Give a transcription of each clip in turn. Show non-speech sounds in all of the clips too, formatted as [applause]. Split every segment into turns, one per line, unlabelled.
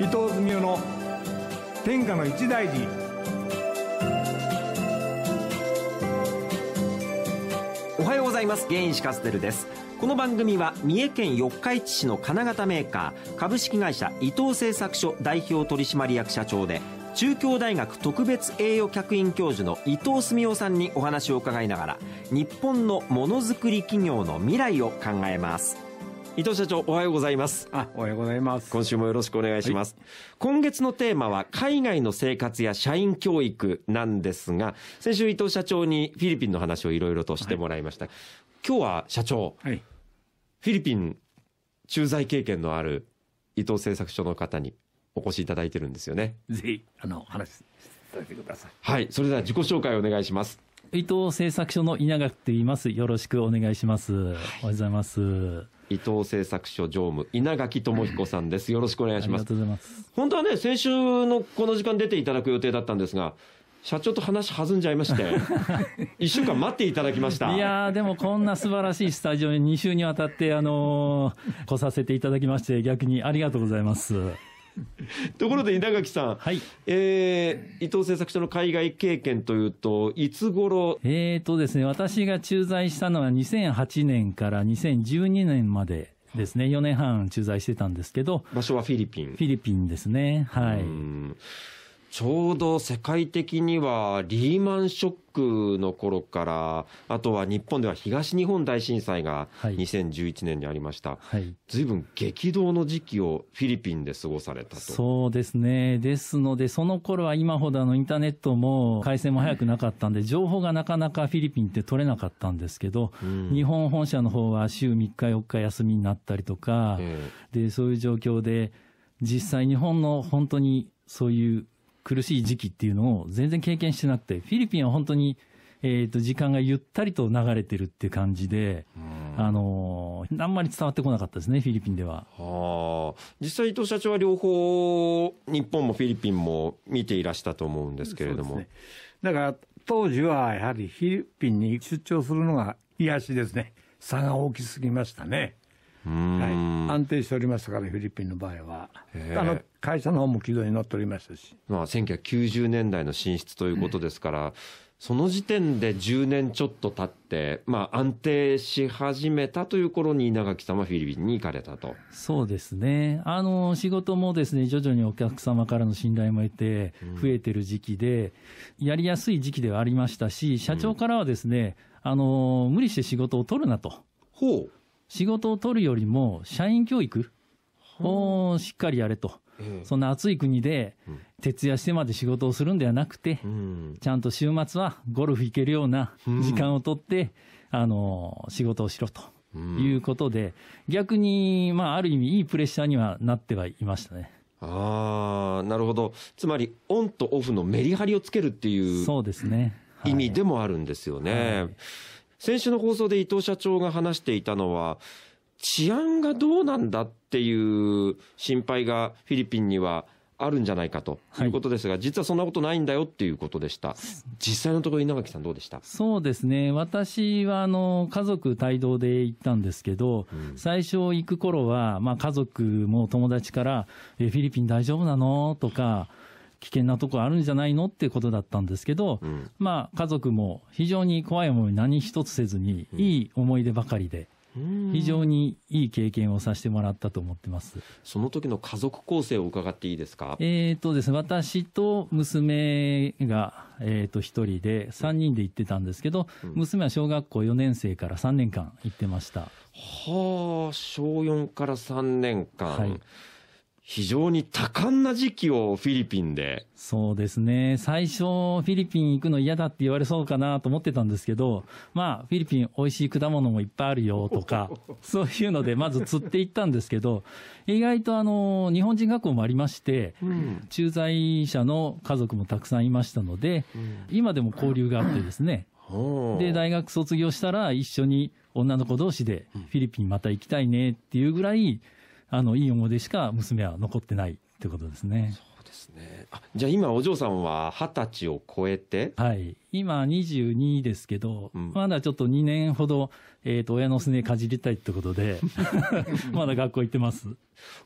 伊藤文雄の天下の一大事
おはようございます原石カステルですこの番組は三重県四日市市の金型メーカー株式会社伊藤製作所代表取締役社長で中京大学特別栄誉客員教授の伊藤澄夫さんにお話を伺いながら日本のものづくり企業の未来を考えます伊藤社長おはようございますあおはようございます今週もよろしくお願いします、はい、今月のテーマは海外の生活や社員教育なんですが先週伊藤社長にフィリピンの話をいろいろとしてもらいました、はい、今日は社長、はい、フィリピン駐在経験のある伊藤製作所の方にお越しいただいてるんですよねぜひあの話していてくださいはいそれでは自己紹介お願いします
伊藤製作所の稲垣と言いますよろしくお願いします、おはようございます
伊藤製作所常務稲垣智彦さんですよろしくお願いします本当はね先週のこの時間出ていただく予定だったんですが社長と話弾んじゃいまして1 [laughs] 週間待っていただきましたい
やでもこんな素晴らしいスタジオに2週にわたって、あのー、来させていただきまして逆にありがとうございます
[laughs] ところで稲垣さん、はいえー、伊藤製作所の海外経験というと、
いつ頃えっとですね、私が駐在したのは2008年から2012年までですね、4年半駐在してたんですけど、場所はフィリピン。フィリピンですね、はい。ちょうど世界的にはリーマンシ
ョックの頃から、あとは日本では東日本大震災が2011年にありました。はい。随分激動の時期をフィリピンで過ごされたと。そ
うですね。ですので、その頃は今ほどあのインターネットも回線も早くなかったんで、情報がなかなかフィリピンって取れなかったんですけど、うん、日本本社の方は週3日4日休みになったりとか、えー、で、そういう状況で、実際日本の本当にそういう苦しい時期っていうのを全然経験してなくて、フィリピンは本当に、えっ、と、時間がゆったりと流れてるっていう感じで、あのー、あんまり伝わってこなかったですね、フィリピンでは。
はあ、実際、伊藤社長は両方、日本もフィリピンも見ていらしたと思うんですけれども。ね、だから、当
時はやはりフィリピンに出張するのが癒しですね。差が大きすぎましたね。
はい、
安定しておりますから、フィリピンの場合は。あの会社の方も軌道に乗っておりますし。
まあ、1990年代の進出ということですから、その時点で10年ちょっと経って、まあ、安定し始めたという頃に稲垣さんはフィリピンに行かれたと
そうですねあの仕事もですね徐々にお客様からの信頼も得て増えてる時期で、うん、やりやすい時期ではありましたし社長からはですね、うん、あの無理して仕事を取るなと。ほう仕事を取るよりも、社員教育をしっかりやれと。そんな暑い国で、徹夜してまで仕事をするんではなくて、うん、ちゃんと週末はゴルフ行けるような時間をとって、うん、あの、仕事をしろと。いうことで、逆に、まあ、ある意味、いいプレッシャーにはなってはいましたね。ああ、なるほど。つまり、オンとオフのメリハリをつけるっていう。そうですね。は
い、意味でもあるんですよね。はい先週の放送で伊藤社長が話していたのは、治安がどうなんだっていう心配がフィリピンにはあるんじゃないかということですが、はい、実はそんなことないんだよっていうことでした、実際のところ、稲垣さん、どうでした
そうですね、私はあの家族帯同で行ったんですけど、うん、最初行く頃はまはあ、家族も友達から、えフィリピン大丈夫なのとか、危険なとこあるんじゃないのってことだったんですけど、うん、まあ家族も非常に怖い思い何一つせずに、いい思い出ばかりで、非常にいい経験をさせてもらったと思ってま
すその時の家族構成を伺っていいで
すか、えーとですね、私と娘が、えー、と1人で、3人で行ってたんですけど、うん、娘は小学校4年生から3年間行ってました。はあ、
小4から3年間。はい非常に多感な時期をフィリピンで。
そうですね。最初、フィリピン行くの嫌だって言われそうかなと思ってたんですけど、まあ、フィリピン美味しい果物もいっぱいあるよとか、[laughs] そういうので、まず釣っていったんですけど、意外とあの、日本人学校もありまして、うん、駐在者の家族もたくさんいましたので、うん、今でも交流があってですね、で、大学卒業したら一緒に女の子同士でフィリピンまた行きたいねっていうぐらい、あの、いい思い出しか娘は残ってないってことですね。そうです
ね。あ、じゃあ今お嬢さんは二十歳を超えては
い。今22ですけど、うん、まだちょっと2年ほど、えっ、ー、と、親のすねかじりたいってことで、
[laughs] [laughs] まだ学校行ってます。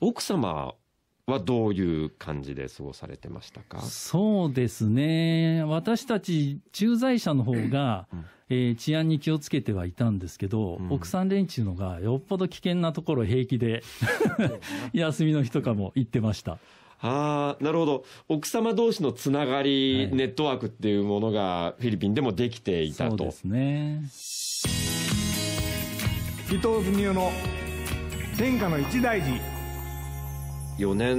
奥様はどういう感じで過ごされてましたか
そうですね。私たち駐在者の方が、うんえー、治安に気をつけてはいたんですけど、うん、奥さん連中のがよっぽど危険なところ平気で [laughs] 休みの日とかも行ってました。
あなるほど奥様同士のつながり、はい、ネットワークっていうものがフィリピンでもできていたとそうですね伊藤文雄
の天下の一大事
4年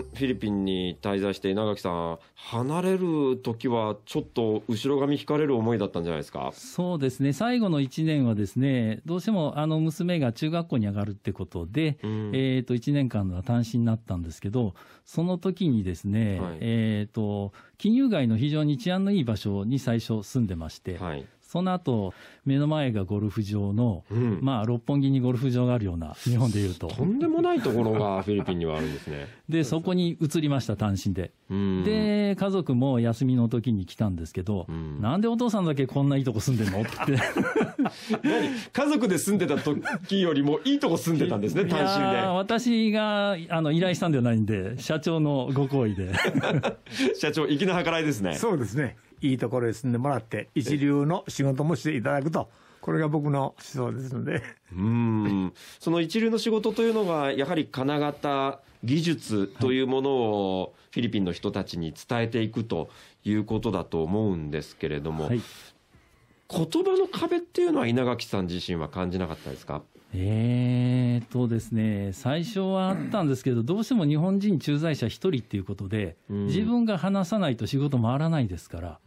フィリピンに滞在して稲垣さん離れる時はちょっと後ろ髪引かれる思いだったんじゃないですか
そうですね最後の1年はですねどうしてもあの娘が中学校に上がるってことで、うん、えと1年間の単身になったんですけどその時にですね、はい、えと金融街の非常に治安のいい場所に最初住んでまして。はいその後目の前がゴルフ場の、うん、まあ、六本木にゴルフ場があるような、日本でいうと。とんでもないところが [laughs] フィリピンにはあるんですね。で、そこに移りました、単身で。で、家族も休みの時に来たんですけど、んなんでお父さんだけこんないいとこ住んでんのって。[laughs]
何家族で住んでた時よりもいいとこ住んでたんですね、単身で。
私があの依頼したんではないんで、社長のご厚意で。
[laughs] 社長、粋な計
らいですね。そうですね。いいところに住んでもらって
一流の仕事もしていただくと。これが僕の思想ですので。
うん。その一流の仕事というのが、やはり金型技術というものをフィリピンの人たちに伝えていくということだと思うんですけれども、はい、言葉の壁っていうのは稲垣さん自身は感じなかったですか
えーとですね、最初はあったんですけど、どうしても日本人駐在者1人っていうことで、自分が話さないと仕事回らないですから、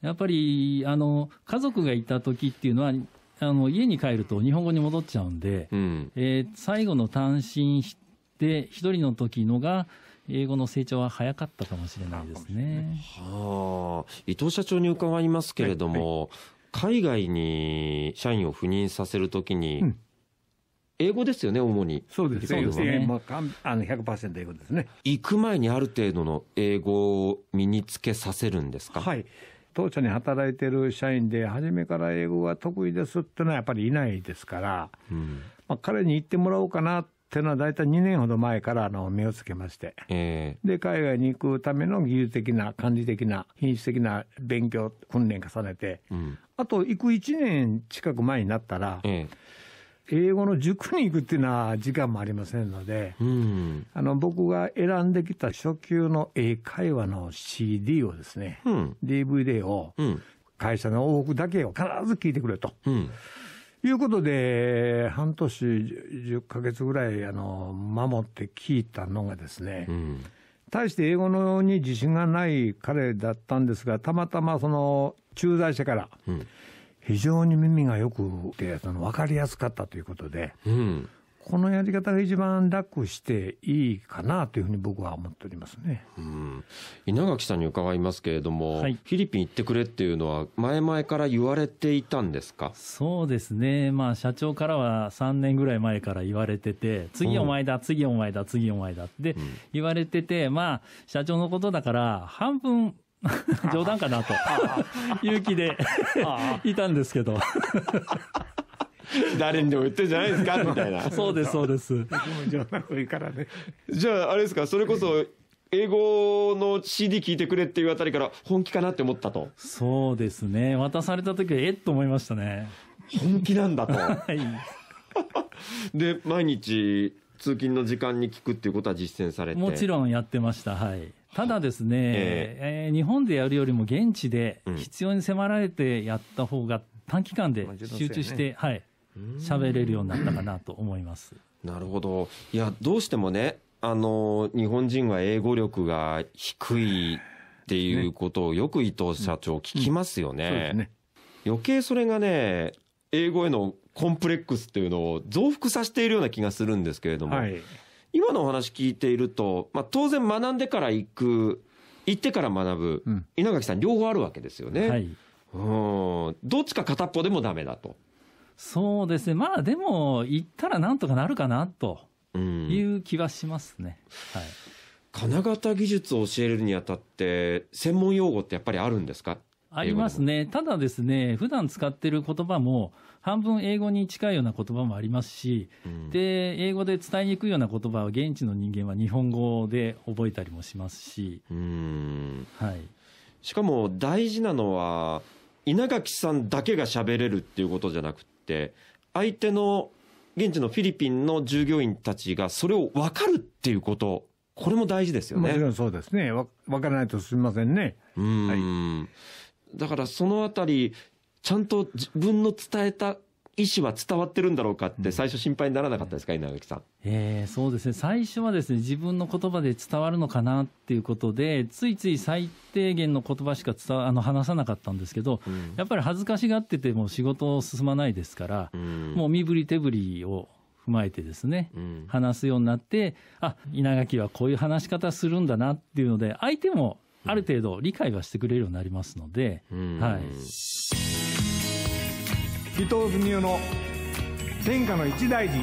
やっぱりあの家族がいた時っていうのは、あの家に帰ると日本語に戻っちゃうんで、うん、えー、最後の単身で1人の時のが、英語の成長は早かったかもしれないですね。
はあ、伊藤社長に伺いますけれども、はいはい、海外に社員を赴任させるときに、英語ですよね、主に。そうですね。すねま
あ、あの100%英語で
すね。行く前にある程度の英語を身につけさせるんですかはい。当社に
働いてる社員で、初めから英語が得意ですってのはやっぱりいないですから、うん、まあ、彼に行ってもらおうかなていうのは大体2年ほど前からあの目をつけまして、えー、で、海外に行くための技術的な、管理的な、品質的な勉強、訓練重ねて、うん、あと行く1年近く前になったら、えー英語の塾に行くっていうのは時間もありませんので、うん、あの僕が選んできた初級の英会話の CD をですね、うん、DVD を会社の往復だけを必ず聞いてくれと。うんいうことで、半年10か月ぐらい、あの、守って聞いたのがですね、うん、対して英語のに自信がない彼だったんですが、たまたまその、駐在者から、非常に耳がよくて、その、わかりやすかったということで、うんこのやり方が一番楽していいかなというふうに僕は思
っておりますね、うん、稲垣さんに伺いますけれども、はい、フィリピン行ってくれっていうのは、前々から言われていたんですか
そうですね、まあ、社長からは3年ぐらい前から言われてて、次お前だ、うん、次お前だ、次お前だって言われてて、まあ、社長のことだから、半分、[laughs] 冗談かなと勇気で [laughs] いたんですけど [laughs] 誰にでも言ってるんじゃ
ないですかみたいな。[laughs] そうです、そうです。じゃあ、あれですか、それこそ、英語の CD 聞いてくれっていうあたりから本気かなって思ったと。
そうですね。渡された時は、えっと思いましたね。本気なんだと。[laughs] はい。
で、毎日、通勤の時間に聞くっていうことは実践されてもちろん
やってました。はい。ただですね、えー、えー、日本でやるよりも現地で必要に迫られてやった方が短期間で集中して、ね、はい。喋れるようになったかなと思います。
なるほど。いや、どうしてもね、あの、日本人は英語力が低いっていうことをよく伊藤社長聞きますよね。そ余計それがね、英語へのコンプレックスっていうのを増幅させているような気がするんですけれども、はい、今のお話聞いていると、まあ、当然学んでから行く、行ってから学ぶ、うん、稲垣さん両方あるわけですよね。はい、
うん。どっちか片っぽでもダメだと。そうですね、まあでも、行ったらなんとかなるかなという気はしますね。はい
金型技術を教えるにあたって、専門用語ってやっぱりあるんですか
ありますね。ただですね、普段使ってる言葉も、半分英語に近いような言葉もありますし、うん、で、英語で伝えにくいような言葉は、現地の人間は日本語で覚えたりもしますし。はい。しかも大事なのは、
稲垣さんだけが喋れるっていうことじゃなくって相手の現地のフィリピンの従業員たちがそれを分かるっていうことこれも大事ですよね。もちろ
んそうですね。わ分からないとすみませんね。
うん、はい、だからそのあたり、ちゃんと自分の伝えた意思は伝わってるんだろうかって、最初、心配にならなかったですか、稲垣さん、
えー、そうですね、最初はですね自分の言葉で伝わるのかなっていうことで、ついつい最低限の言葉しか伝あの話さなかったんですけど、うん、やっぱり恥ずかしがってても仕事進まないですから、うん、もう身振り手振りを踏まえてですね、うん、話すようになって、あ稲垣はこういう話し方するんだなっていうので、相手もある程度理解はしてくれるようになりますので。はい伊藤文雄の天下の一
大事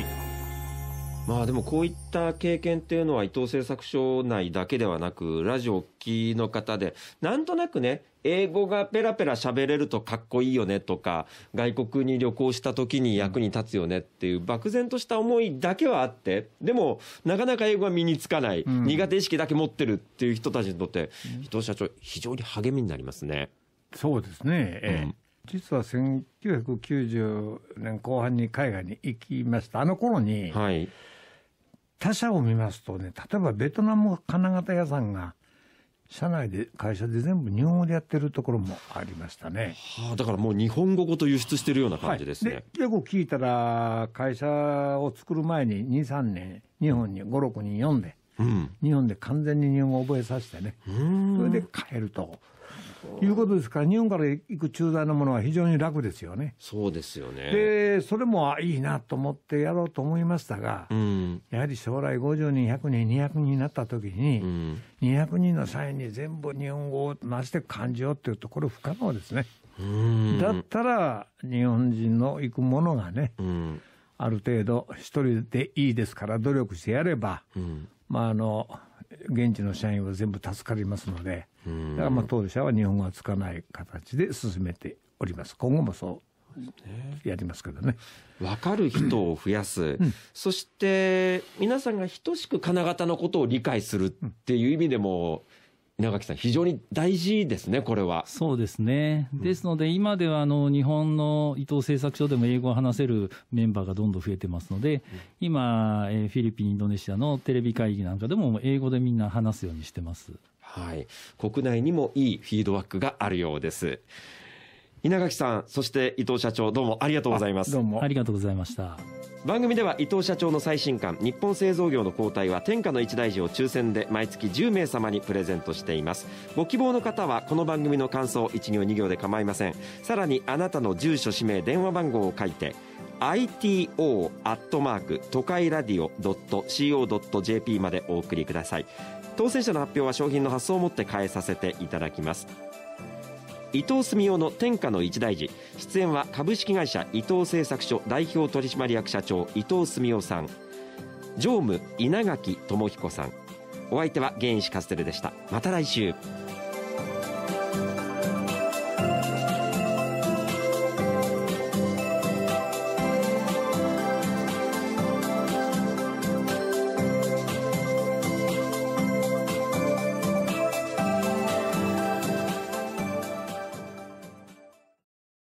まあでもこういった経験っていうのは伊藤製作所内だけではなくラジオきの方でなんとなくね英語がペラペラ喋れるとかっこいいよねとか外国に旅行した時に役に立つよねっていう漠然とした思いだけはあってでもなかなか英語は身につかない、苦手意識だけ持ってるっていう人たちにとって、伊藤社長非常に励みになりますね。そうです
ね、えうん実は1990年後半に海外に行きました。あの頃に、はい、他社を見ますとね、例えばベトナム金型屋さんが、社内で、会社で全部日本語でやってるところもありました
ね。はあ、だからもう日本語ごと輸出してるような感じですね。はい、
でよく聞いたら、会社を作る前に2、3年、日本に5、6人読んで、うん、日本で完全に日本語を覚えさせてね、それで帰ると。いうことですから、日本から行く駐在のものは非常に楽ですよね。そうですよね。で、それもいいなと思ってやろうと思いましたが、うん、やはり将来50人、100人、200人になった時に、うん、200人の際に全部日本語をなして感じようっていうと、これ不可能ですね。だったら、日本人の行くものがね、うん、ある程度一人でいいですから努力してやれば、まああの、現地の社員は全部助かりますので、だからまあ当社は日本語はつかない形で進
めております。今後もそうやりますけどね。分かる人を増やす、うん、そして皆さんが等しく金型のことを理解するっていう意味でも、さん、非常に大事ですね、これは。
そうですね、ですので、今ではあの日本の伊藤製作所でも英語を話せるメンバーがどんどん増えてますので、今、フィリピン、インドネシアのテレビ会議なんかでも、英語でみんな話すようにしてます。
はい、国内にもいいフィードバックがあるようです。稲垣さん、そして伊藤社長、どうもありがとうございます。どう
も。ありがとうございました。
番組では伊藤社長の最新刊、日本製造業の交代は天下の一大事を抽選で毎月10名様にプレゼントしています。ご希望の方は、この番組の感想、1行2行で構いません。さらに、あなたの住所、氏名、電話番号を書いて、ito アットマーク都会ラディオ .co.jp までお送りください当選者の発表は商品の発送をもって変えさせていただきます伊藤澄夫の天下の一大事出演は株式会社伊藤製作所代表取締役社長伊藤澄夫さん常務稲垣智彦さんお相手は現石カステルでしたまた来週